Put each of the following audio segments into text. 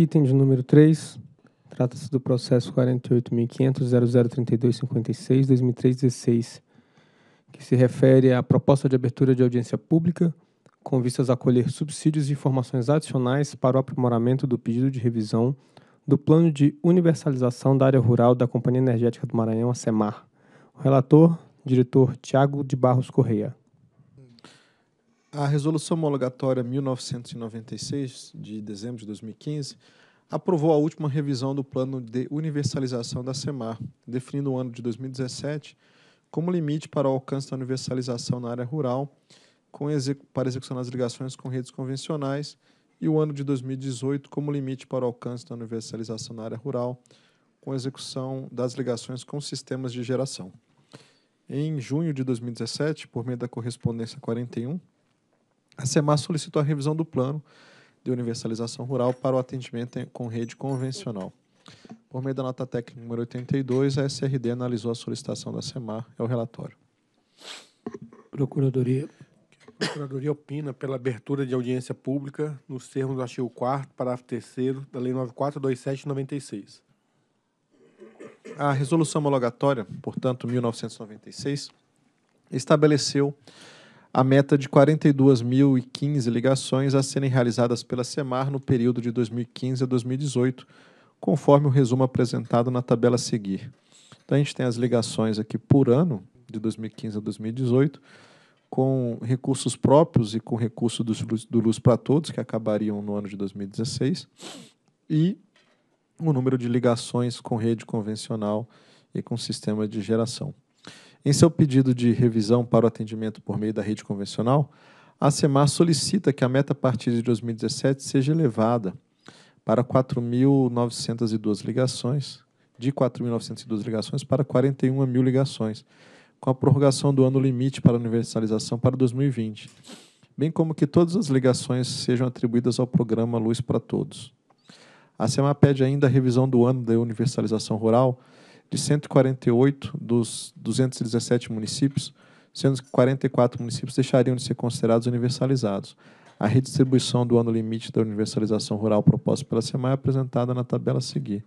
Item de número 3, trata-se do processo 48500003256 que se refere à proposta de abertura de audiência pública com vistas a colher subsídios e informações adicionais para o aprimoramento do pedido de revisão do Plano de Universalização da Área Rural da Companhia Energética do Maranhão, a SEMAR. O relator, diretor Tiago de Barros Correia a resolução homologatória 1996 de dezembro de 2015 aprovou a última revisão do plano de universalização da Semar, definindo o ano de 2017 como limite para o alcance da universalização na área rural para execução das ligações com redes convencionais e o ano de 2018 como limite para o alcance da universalização na área rural com execução das ligações com sistemas de geração. Em junho de 2017, por meio da correspondência 41, a SEMAR solicitou a revisão do plano de universalização rural para o atendimento com rede convencional. Por meio da nota técnica número 82, a SRD analisou a solicitação da SEMAR. É o relatório. Procuradoria. A Procuradoria opina pela abertura de audiência pública nos termos do artigo 4 parágrafo 3 da Lei 9.427/96 A resolução homologatória, portanto, 1996, estabeleceu a meta de 42.015 ligações a serem realizadas pela SEMAR no período de 2015 a 2018, conforme o resumo apresentado na tabela a seguir. Então, a gente tem as ligações aqui por ano, de 2015 a 2018, com recursos próprios e com recurso do, do Luz para Todos, que acabariam no ano de 2016, e o número de ligações com rede convencional e com sistema de geração. Em seu pedido de revisão para o atendimento por meio da rede convencional, a Semar solicita que a meta a partir de 2017 seja elevada para 4.902 ligações, de 4.902 ligações para 41 mil ligações, com a prorrogação do ano limite para universalização para 2020, bem como que todas as ligações sejam atribuídas ao programa Luz para Todos. A CEMA pede ainda a revisão do ano da universalização rural de 148 dos 217 municípios, 144 municípios deixariam de ser considerados universalizados. A redistribuição do ano limite da universalização rural proposta pela SEMAI é apresentada na tabela a seguir.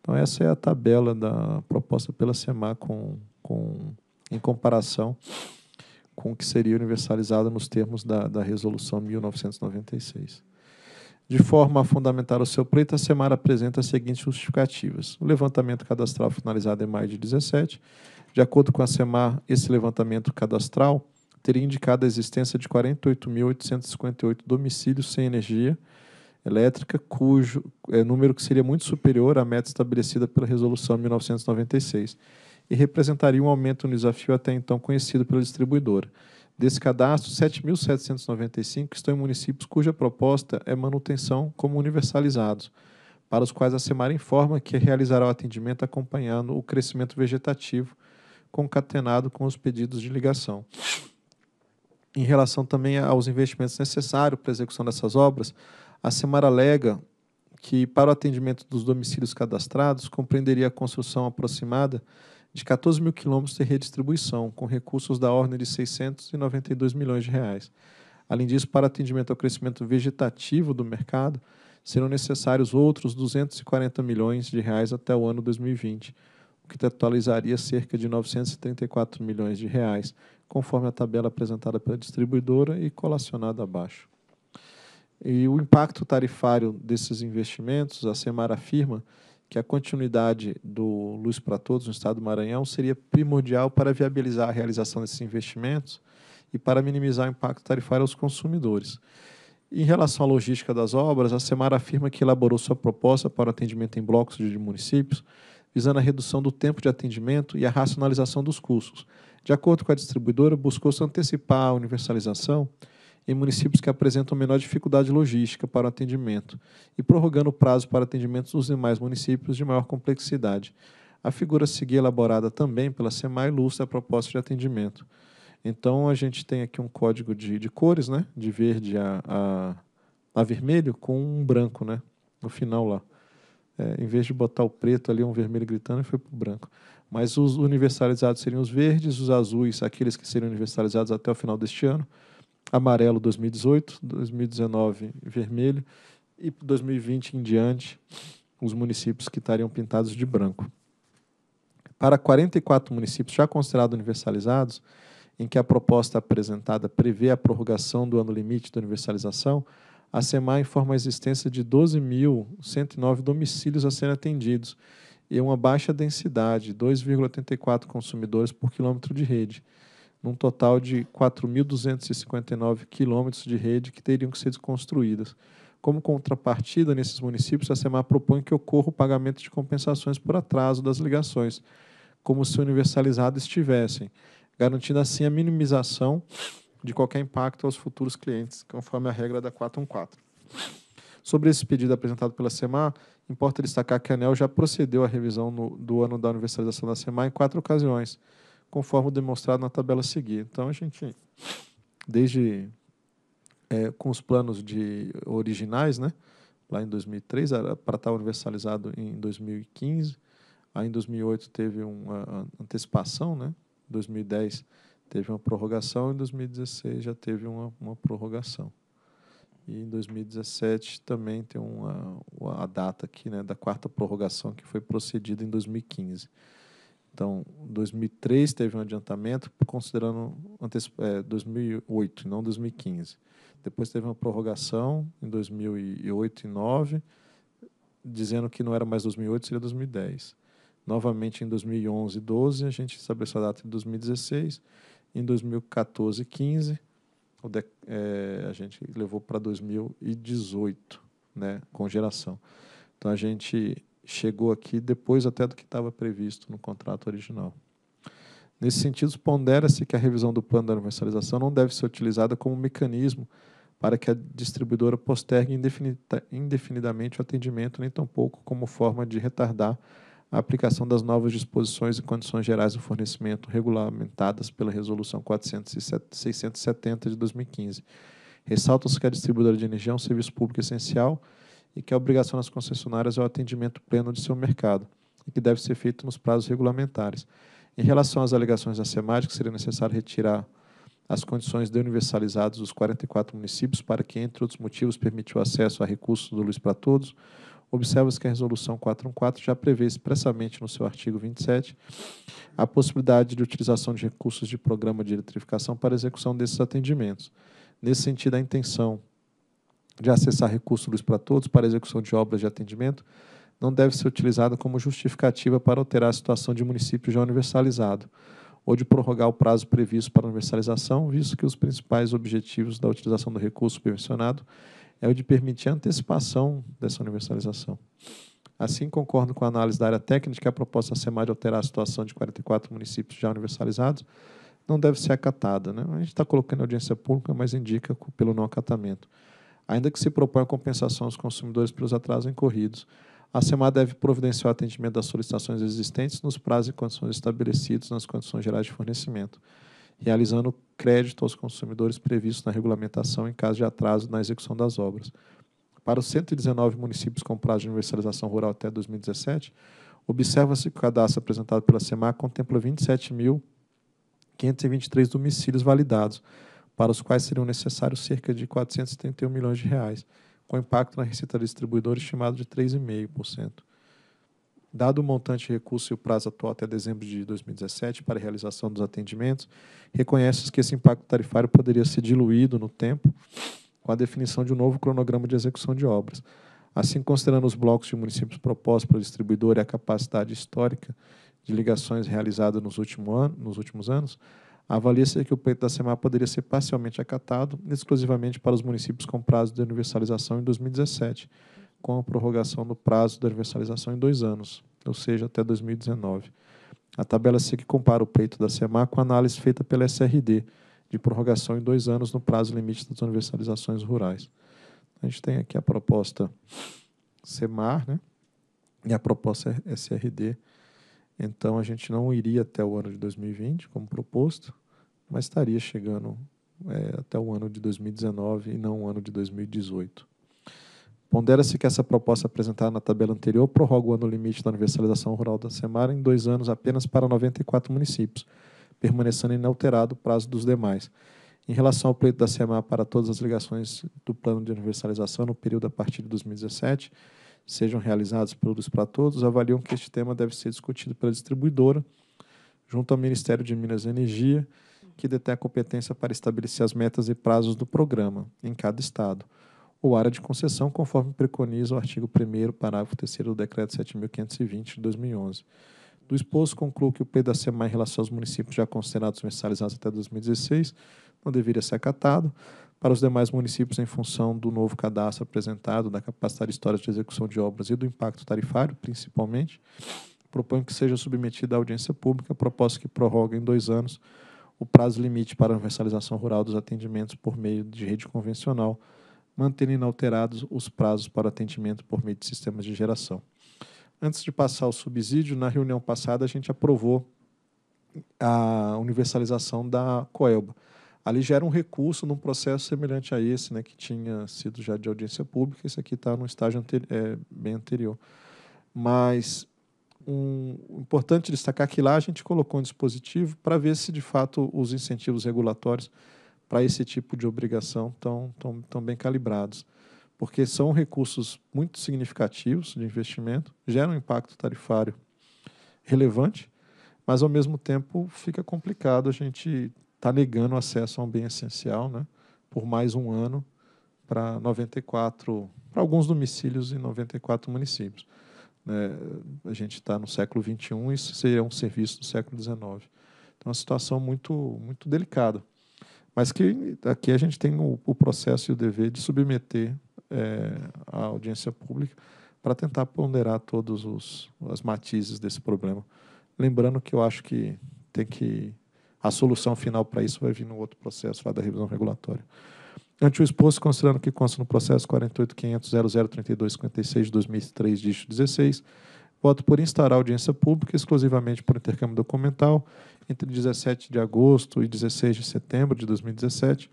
Então, essa é a tabela da proposta pela SEMAI com, com, em comparação com o que seria universalizado nos termos da, da Resolução 1996. De forma a fundamentar o seu pleito, a Semar apresenta as seguintes justificativas. O levantamento cadastral finalizado em maio de 17. De acordo com a Semar, esse levantamento cadastral teria indicado a existência de 48.858 domicílios sem energia elétrica, cujo é, número que seria muito superior à meta estabelecida pela Resolução 1996 e representaria um aumento no desafio até então conhecido pela distribuidora. Desse cadastro, 7.795 estão em municípios cuja proposta é manutenção como universalizados, para os quais a Semar informa que realizará o atendimento acompanhando o crescimento vegetativo concatenado com os pedidos de ligação. Em relação também aos investimentos necessários para a execução dessas obras, a Semar alega que, para o atendimento dos domicílios cadastrados, compreenderia a construção aproximada de 14 mil quilômetros de redistribuição, com recursos da ordem de 692 milhões de reais. Além disso, para atendimento ao crescimento vegetativo do mercado, serão necessários outros 240 milhões de reais até o ano 2020, o que totalizaria cerca de 934 milhões de reais, conforme a tabela apresentada pela distribuidora e colacionada abaixo. E o impacto tarifário desses investimentos, a Semar afirma, que a continuidade do Luz para Todos no estado do Maranhão seria primordial para viabilizar a realização desses investimentos e para minimizar o impacto tarifário aos consumidores. Em relação à logística das obras, a Semar afirma que elaborou sua proposta para o atendimento em blocos de municípios, visando a redução do tempo de atendimento e a racionalização dos custos. De acordo com a distribuidora, buscou-se antecipar a universalização em municípios que apresentam menor dificuldade logística para o atendimento e prorrogando o prazo para atendimentos dos demais municípios de maior complexidade. A figura seguir elaborada também pela SEMAI ilustra a proposta de atendimento. Então, a gente tem aqui um código de, de cores, né? de verde a, a, a, vermelho, com um branco né? no final lá. É, em vez de botar o preto ali, um vermelho gritando, foi para o branco. Mas os universalizados seriam os verdes, os azuis, aqueles que seriam universalizados até o final deste ano, amarelo 2018, 2019 vermelho e 2020 em diante os municípios que estariam pintados de branco. Para 44 municípios já considerados universalizados, em que a proposta apresentada prevê a prorrogação do ano limite da universalização, a Semar informa a existência de 12.109 domicílios a serem atendidos e uma baixa densidade, 2,84 consumidores por quilômetro de rede num total de 4.259 quilômetros de rede que teriam que ser desconstruídas. Como contrapartida, nesses municípios, a SEMAR propõe que ocorra o pagamento de compensações por atraso das ligações, como se universalizadas estivessem, garantindo assim a minimização de qualquer impacto aos futuros clientes, conforme a regra da 414. Sobre esse pedido apresentado pela SEMAR, importa destacar que a ANEL já procedeu à revisão no, do ano da universalização da SEMAR em quatro ocasiões, conforme demonstrado na tabela a seguir. Então, a gente, desde é, com os planos de originais, né, lá em 2003, para estar universalizado em 2015, aí em 2008 teve uma antecipação, né, 2010 teve uma prorrogação, em 2016 já teve uma, uma prorrogação. E em 2017 também tem uma, uma, a data aqui né, da quarta prorrogação que foi procedida em 2015. Então, 2003 teve um adiantamento, considerando é, 2008, não 2015. Depois teve uma prorrogação em 2008 e 2009, dizendo que não era mais 2008, seria 2010. Novamente em 2011 e 2012, a gente estabeleceu a data de 2016. Em 2014 e 2015, é, a gente levou para 2018, né, com geração. Então, a gente chegou aqui depois até do que estava previsto no contrato original. Nesse sentido, pondera-se que a revisão do plano da universalização não deve ser utilizada como mecanismo para que a distribuidora postergue indefinidamente o atendimento, nem tampouco como forma de retardar a aplicação das novas disposições e condições gerais do fornecimento regulamentadas pela Resolução 670 de 2015. Ressalta-se que a distribuidora de energia é um serviço público essencial e que a obrigação das concessionárias é o atendimento pleno de seu mercado e que deve ser feito nos prazos regulamentares. Em relação às alegações da SEMAD, que seria necessário retirar as condições de universalizados dos 44 municípios para que, entre outros motivos, permitiu acesso a recursos do Luiz para Todos, observa-se que a Resolução 414 já prevê expressamente no seu artigo 27 a possibilidade de utilização de recursos de programa de eletrificação para execução desses atendimentos. Nesse sentido, a intenção de acessar recursos luz para todos para execução de obras de atendimento não deve ser utilizada como justificativa para alterar a situação de município já universalizado ou de prorrogar o prazo previsto para a universalização, visto que os principais objetivos da utilização do recurso subvencionado é o de permitir a antecipação dessa universalização. Assim, concordo com a análise da área técnica que a proposta da de alterar a situação de 44 municípios já universalizados não deve ser acatada. Né? A gente está colocando audiência pública, mas indica pelo não acatamento ainda que se proponha compensação aos consumidores pelos atrasos incorridos. A SEMA deve providenciar o atendimento das solicitações existentes nos prazos e condições estabelecidos nas condições gerais de fornecimento, realizando crédito aos consumidores previsto na regulamentação em caso de atraso na execução das obras. Para os 119 municípios com prazo de universalização rural até 2017, observa-se que o cadastro apresentado pela SEMA contempla 27.523 domicílios validados, para os quais seriam necessários cerca de 431 milhões de reais, com impacto na receita distribuidora distribuidor estimado de 3,5%. Dado o montante de recurso e o prazo atual até dezembro de 2017 para a realização dos atendimentos, reconhece que esse impacto tarifário poderia ser diluído no tempo com a definição de um novo cronograma de execução de obras. Assim, considerando os blocos de municípios propostos para o distribuidor e a capacidade histórica de ligações realizadas nos, último ano, nos últimos anos, avalia-se que o pleito da SEMAR poderia ser parcialmente acatado, exclusivamente para os municípios com prazo de universalização em 2017, com a prorrogação do prazo de universalização em dois anos, ou seja, até 2019. A tabela C compara o pleito da SEMAR com a análise feita pela SRD, de prorrogação em dois anos no prazo limite das universalizações rurais. A gente tem aqui a proposta SEMAR né, e a proposta SRD então a gente não iria até o ano de 2020, como proposto, mas estaria chegando é, até o ano de 2019 e não o ano de 2018. Pondera-se que essa proposta apresentada na tabela anterior prorroga o ano limite da universalização rural da Semar em dois anos apenas para 94 municípios, permanecendo inalterado o prazo dos demais. Em relação ao pleito da Semar para todas as ligações do plano de universalização no período a partir de 2017, sejam realizados produtos para todos, avaliam que este tema deve ser discutido pela distribuidora, junto ao Ministério de Minas e Energia, que detém a competência para estabelecer as metas e prazos do programa em cada estado, ou área de concessão, conforme preconiza o artigo 1 parágrafo 3 do Decreto 7.520, de 2011. Do exposto, concluo que o PDACMA em relação aos municípios já considerados mensalizados até 2016 não deveria ser acatado, para os demais municípios em função do novo cadastro apresentado, da capacidade histórica de execução de obras e do impacto tarifário, principalmente. Proponho que seja submetida à audiência pública a proposta que prorroga em dois anos o prazo limite para a universalização rural dos atendimentos por meio de rede convencional, mantendo inalterados os prazos para atendimento por meio de sistemas de geração. Antes de passar o subsídio, na reunião passada a gente aprovou a universalização da Coelba ali gera um recurso num processo semelhante a esse, né, que tinha sido já de audiência pública, esse aqui está no estágio anteri é, bem anterior. Mas um, importante destacar que lá a gente colocou um dispositivo para ver se de fato os incentivos regulatórios para esse tipo de obrigação estão tão, tão bem calibrados, porque são recursos muito significativos de investimento, geram um impacto tarifário relevante, mas ao mesmo tempo fica complicado a gente está negando acesso a um bem essencial né, por mais um ano para 94, para alguns domicílios em 94 municípios. Né, a gente está no século 21 e isso seria um serviço do século 19. Então, é uma situação muito, muito delicada. Mas que aqui a gente tem o, o processo e o dever de submeter é, à audiência pública para tentar ponderar todos os as matizes desse problema. Lembrando que eu acho que tem que a solução final para isso vai vir no outro processo lá da revisão regulatória. Ante o exposto, considerando que consta no processo 48.500.003256 de 2003, dígito 16, voto por instar a audiência pública exclusivamente por intercâmbio documental entre 17 de agosto e 16 de setembro de 2017,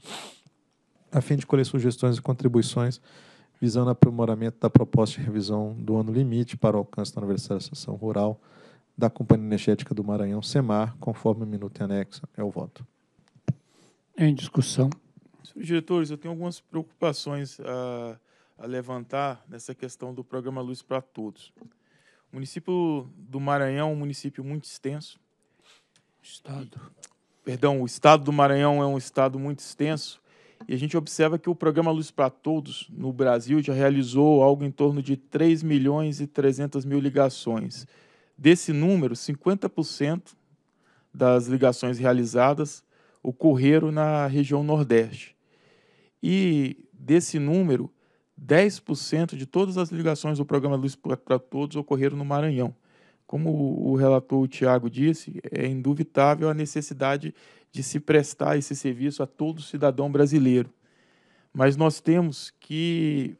a fim de colher sugestões e contribuições visando aprimoramento da proposta de revisão do ano limite para o alcance da universalização rural da Companhia Energética do Maranhão, SEMAR, conforme o minuto em anexo. É o voto. Em discussão. Senhores diretores, eu tenho algumas preocupações a, a levantar nessa questão do programa Luz para Todos. O município do Maranhão é um município muito extenso. Estado. Perdão, o estado do Maranhão é um estado muito extenso. E a gente observa que o programa Luz para Todos no Brasil já realizou algo em torno de 3 milhões e 300 mil ligações. Desse número, 50% das ligações realizadas ocorreram na região Nordeste. E desse número, 10% de todas as ligações do programa Luz para Todos ocorreram no Maranhão. Como o relator Tiago disse, é indubitável a necessidade de se prestar esse serviço a todo cidadão brasileiro. Mas nós temos que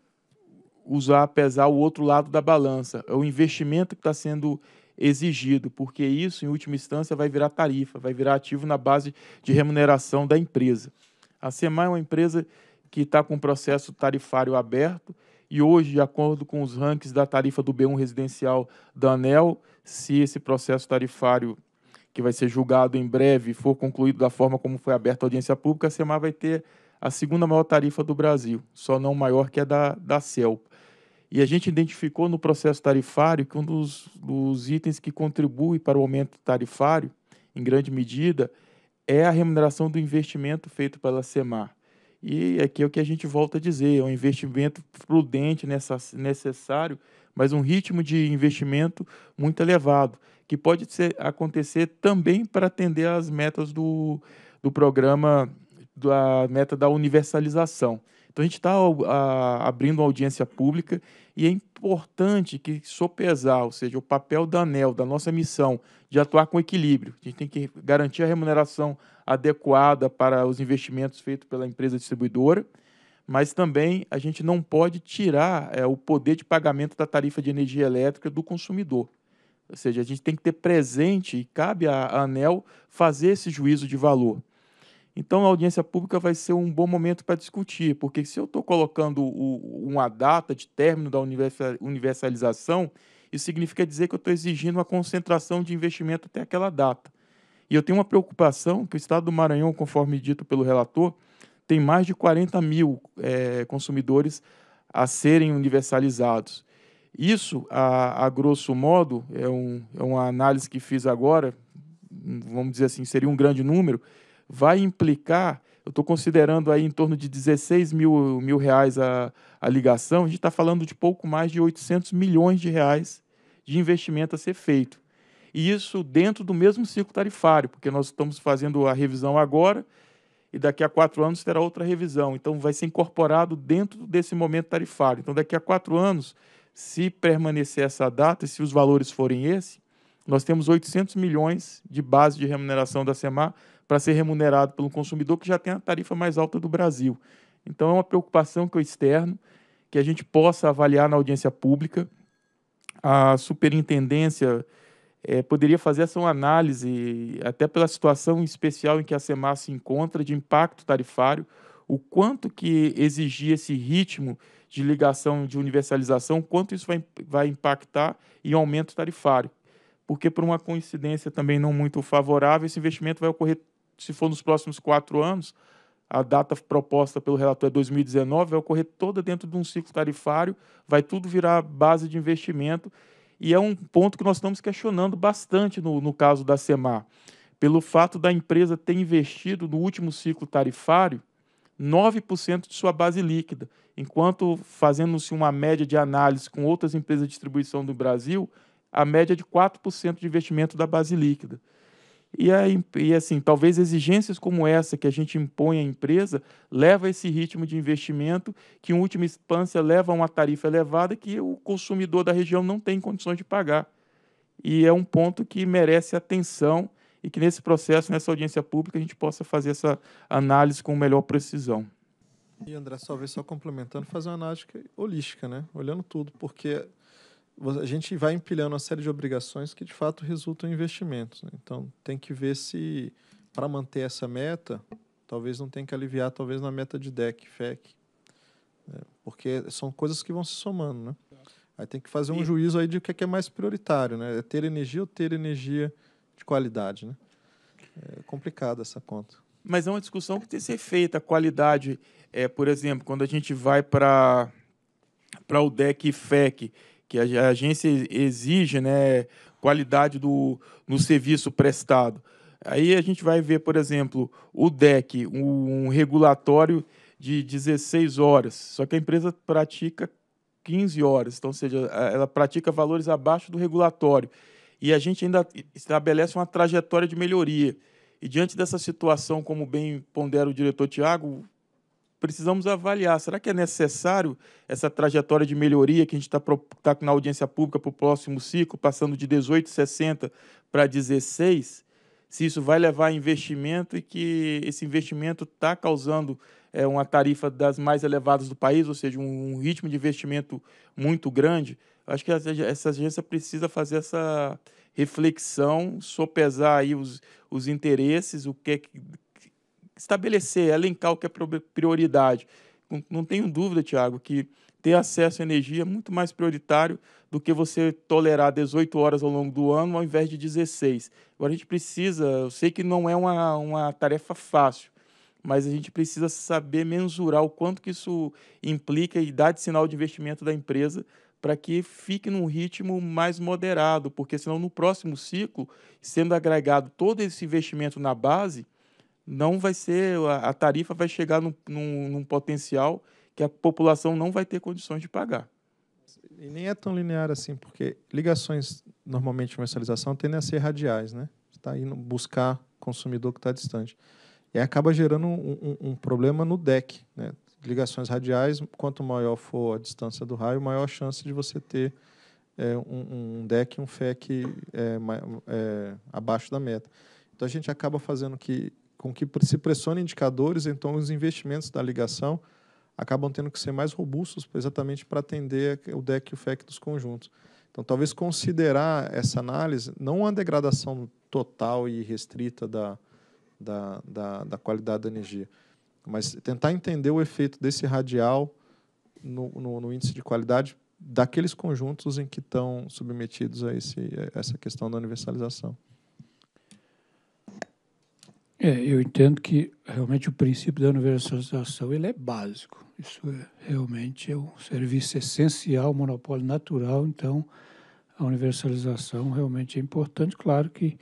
usar, pesar o outro lado da balança, é o investimento que está sendo exigido, porque isso, em última instância, vai virar tarifa, vai virar ativo na base de remuneração da empresa. A SEMA é uma empresa que está com um processo tarifário aberto e hoje, de acordo com os rankings da tarifa do B1 residencial da ANEL, se esse processo tarifário que vai ser julgado em breve for concluído da forma como foi aberta a audiência pública, a SEMA vai ter a segunda maior tarifa do Brasil, só não maior que a da, da CELP. E a gente identificou no processo tarifário que um dos, dos itens que contribui para o aumento tarifário, em grande medida, é a remuneração do investimento feito pela SEMAR. E aqui é o que a gente volta a dizer, é um investimento prudente, necessário, mas um ritmo de investimento muito elevado, que pode ser, acontecer também para atender às metas do, do programa, da meta da universalização. Então a gente está uh, abrindo uma audiência pública e é importante que sopesar, ou seja, o papel da ANEL, da nossa missão de atuar com equilíbrio. A gente tem que garantir a remuneração adequada para os investimentos feitos pela empresa distribuidora, mas também a gente não pode tirar é, o poder de pagamento da tarifa de energia elétrica do consumidor. Ou seja, a gente tem que ter presente e cabe à ANEL fazer esse juízo de valor. Então, a audiência pública vai ser um bom momento para discutir, porque se eu estou colocando o, uma data de término da universalização, isso significa dizer que eu estou exigindo uma concentração de investimento até aquela data. E eu tenho uma preocupação que o Estado do Maranhão, conforme dito pelo relator, tem mais de 40 mil é, consumidores a serem universalizados. Isso, a, a grosso modo, é, um, é uma análise que fiz agora, vamos dizer assim, seria um grande número, vai implicar, eu estou considerando aí em torno de 16 mil, mil reais a, a ligação, a gente está falando de pouco mais de 800 milhões de reais de investimento a ser feito. E isso dentro do mesmo ciclo tarifário, porque nós estamos fazendo a revisão agora e daqui a quatro anos terá outra revisão. Então, vai ser incorporado dentro desse momento tarifário. Então, daqui a quatro anos, se permanecer essa data e se os valores forem esse, nós temos 800 milhões de base de remuneração da SEMAR para ser remunerado pelo consumidor que já tem a tarifa mais alta do Brasil. Então é uma preocupação que eu externo, que a gente possa avaliar na audiência pública. A superintendência é, poderia fazer essa análise, até pela situação especial em que a SEMAR se encontra, de impacto tarifário, o quanto que exigir esse ritmo de ligação, de universalização, quanto isso vai, vai impactar em aumento tarifário. Porque, por uma coincidência também não muito favorável, esse investimento vai ocorrer se for nos próximos quatro anos, a data proposta pelo relator é 2019, vai ocorrer toda dentro de um ciclo tarifário, vai tudo virar base de investimento, e é um ponto que nós estamos questionando bastante no, no caso da SEMAR, pelo fato da empresa ter investido no último ciclo tarifário 9% de sua base líquida, enquanto fazendo-se uma média de análise com outras empresas de distribuição do Brasil, a média é de 4% de investimento da base líquida. E, a, e assim, talvez exigências como essa que a gente impõe à empresa leva a esse ritmo de investimento que, em última instância, leva a uma tarifa elevada que o consumidor da região não tem condições de pagar. E é um ponto que merece atenção e que, nesse processo, nessa audiência pública, a gente possa fazer essa análise com melhor precisão. E, André, só só complementando, fazer uma análise holística, né? olhando tudo, porque a gente vai empilhando uma série de obrigações que de fato resultam em investimentos. Né? Então tem que ver se para manter essa meta, talvez não tenha que aliviar talvez na meta de DEC, FEC, né? porque são coisas que vão se somando, né? Aí tem que fazer um juízo aí de o é que é mais prioritário, né? É ter energia ou ter energia de qualidade, né? É complicado essa conta. Mas é uma discussão que tem que ser feita. A qualidade, é, por exemplo, quando a gente vai para para o DEC e FEC, que a agência exige né, qualidade do, no serviço prestado. Aí a gente vai ver, por exemplo, o DEC, um, um regulatório de 16 horas, só que a empresa pratica 15 horas, então, ou seja, ela pratica valores abaixo do regulatório. E a gente ainda estabelece uma trajetória de melhoria. E diante dessa situação, como bem pondera o diretor Tiago, precisamos avaliar. Será que é necessário essa trajetória de melhoria que a gente está tá, tá na audiência pública para o próximo ciclo, passando de 18,60 para 16? Se isso vai levar a investimento e que esse investimento está causando é, uma tarifa das mais elevadas do país, ou seja, um, um ritmo de investimento muito grande. Acho que essa agência precisa fazer essa reflexão, sopesar aí os, os interesses, o que é que estabelecer, elencar o que é prioridade. Não tenho dúvida, Tiago, que ter acesso à energia é muito mais prioritário do que você tolerar 18 horas ao longo do ano ao invés de 16. Agora a gente precisa, eu sei que não é uma, uma tarefa fácil, mas a gente precisa saber mensurar o quanto que isso implica e dar de sinal de investimento da empresa para que fique num ritmo mais moderado, porque senão no próximo ciclo, sendo agregado todo esse investimento na base, não vai ser, a, tarifa vai chegar num, num, num potencial que a população não vai ter condições de pagar. E nem é tão linear assim, porque ligações normalmente de comercialização tendem a ser radiais, né? Você está indo buscar consumidor que está distante. E acaba gerando um, um, um, problema no deck. Né? Ligações radiais, quanto maior for a distância do raio, maior a chance de você ter é, um, um deck um FEC é, é, abaixo da meta. Então a gente acaba fazendo que com que se pressione indicadores, então os investimentos da ligação acabam tendo que ser mais robustos exatamente para atender o DEC e o FEC dos conjuntos. Então, talvez considerar essa análise, não a degradação total e restrita da, da, da, da, qualidade da energia, mas tentar entender o efeito desse radial no, no, no índice de qualidade daqueles conjuntos em que estão submetidos a esse, a essa questão da universalização. É, eu entendo que realmente o princípio da universalização ele é básico. Isso é, realmente é um serviço essencial, monopólio natural. Então, a universalização realmente é importante. Claro que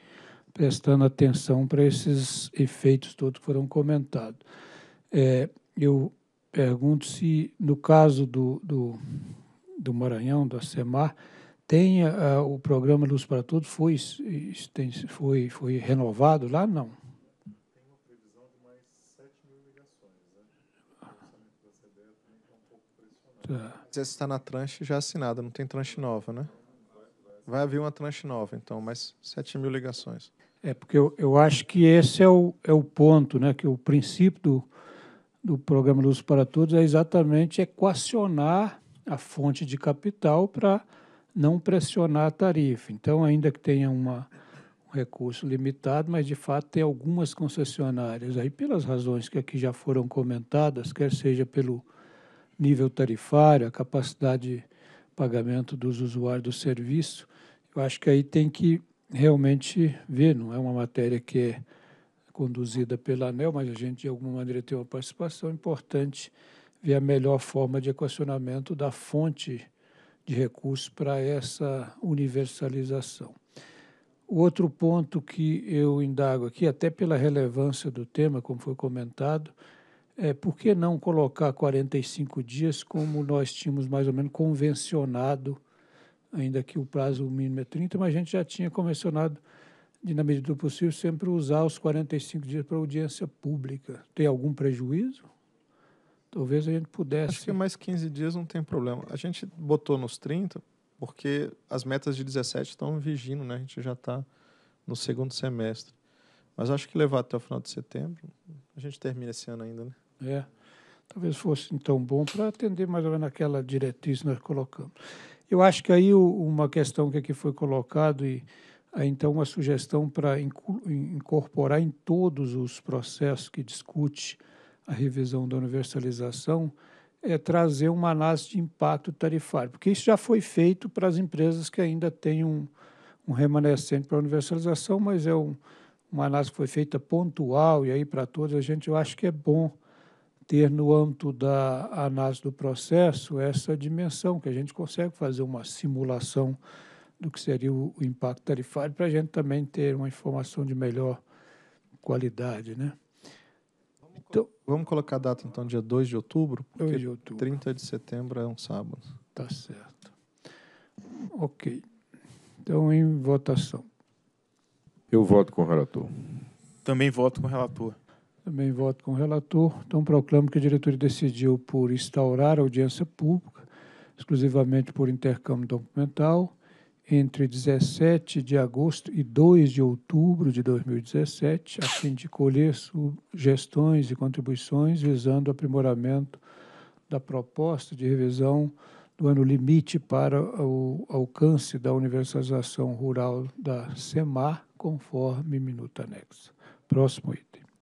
prestando atenção para esses efeitos todos que foram comentados. É, eu pergunto se, no caso do, do, do Maranhão, da SEMAR, tem ah, o programa Luz para Todos, foi, foi, foi renovado lá? Não se é. está na tranche já assinada, não tem tranche nova, né? Vai haver uma tranche nova, então, mas 7 mil ligações. É, porque eu, eu acho que esse é o, é o ponto, né? Que o princípio do, do programa Luz para Todos é exatamente equacionar a fonte de capital para não pressionar a tarifa. Então, ainda que tenha uma, um recurso limitado, mas de fato tem algumas concessionárias aí, pelas razões que aqui já foram comentadas, quer seja pelo nível tarifário, a capacidade de pagamento dos usuários do serviço, eu acho que aí tem que realmente ver, não é uma matéria que é conduzida pela ANEL, mas a gente de alguma maneira tem uma participação importante, ver a melhor forma de equacionamento da fonte de recursos para essa universalização. O outro ponto que eu indago aqui, até pela relevância do tema, como foi comentado, é, por que não colocar 45 dias como nós tínhamos mais ou menos convencionado, ainda que o prazo mínimo é 30, mas a gente já tinha convencionado de, na medida do possível, sempre usar os 45 dias para audiência pública. Tem algum prejuízo? Talvez a gente pudesse. Acho que mais 15 dias não tem problema. A gente botou nos 30 porque as metas de 17 estão vigindo, né? A gente já está no segundo semestre. Mas acho que levar até o final de setembro, a gente termina esse ano ainda, né? Né? Talvez fosse então bom para atender mais ou menos aquela diretriz que nós colocamos. Eu acho que aí uma questão que aqui foi colocado e então uma sugestão para incorporar em todos os processos que discute a revisão da universalização é trazer uma análise de impacto tarifário, porque isso já foi feito para as empresas que ainda têm um, um remanescente para a universalização, mas é um, uma análise que foi feita pontual e aí para todos a gente eu acho que é bom ter no âmbito da análise do processo essa dimensão, que a gente consegue fazer uma simulação do que seria o, impacto tarifário, para a gente também ter uma informação de melhor qualidade. Né? Vamos então, vamos colocar a data, então, dia 2 de outubro, porque 2 de outubro. 30 de setembro é um sábado. Tá certo. Ok. Então, em votação. Eu voto com o relator. Também voto com o relator. Também voto com o relator. Então, proclamo que a diretoria decidiu por instaurar audiência pública, exclusivamente por intercâmbio documental, entre 17 de agosto e 2 de outubro de 2017, a fim de colher sugestões e contribuições visando o aprimoramento da proposta de revisão do ano limite para o alcance da universalização rural da SEMAR, conforme minuto anexo. Próximo item.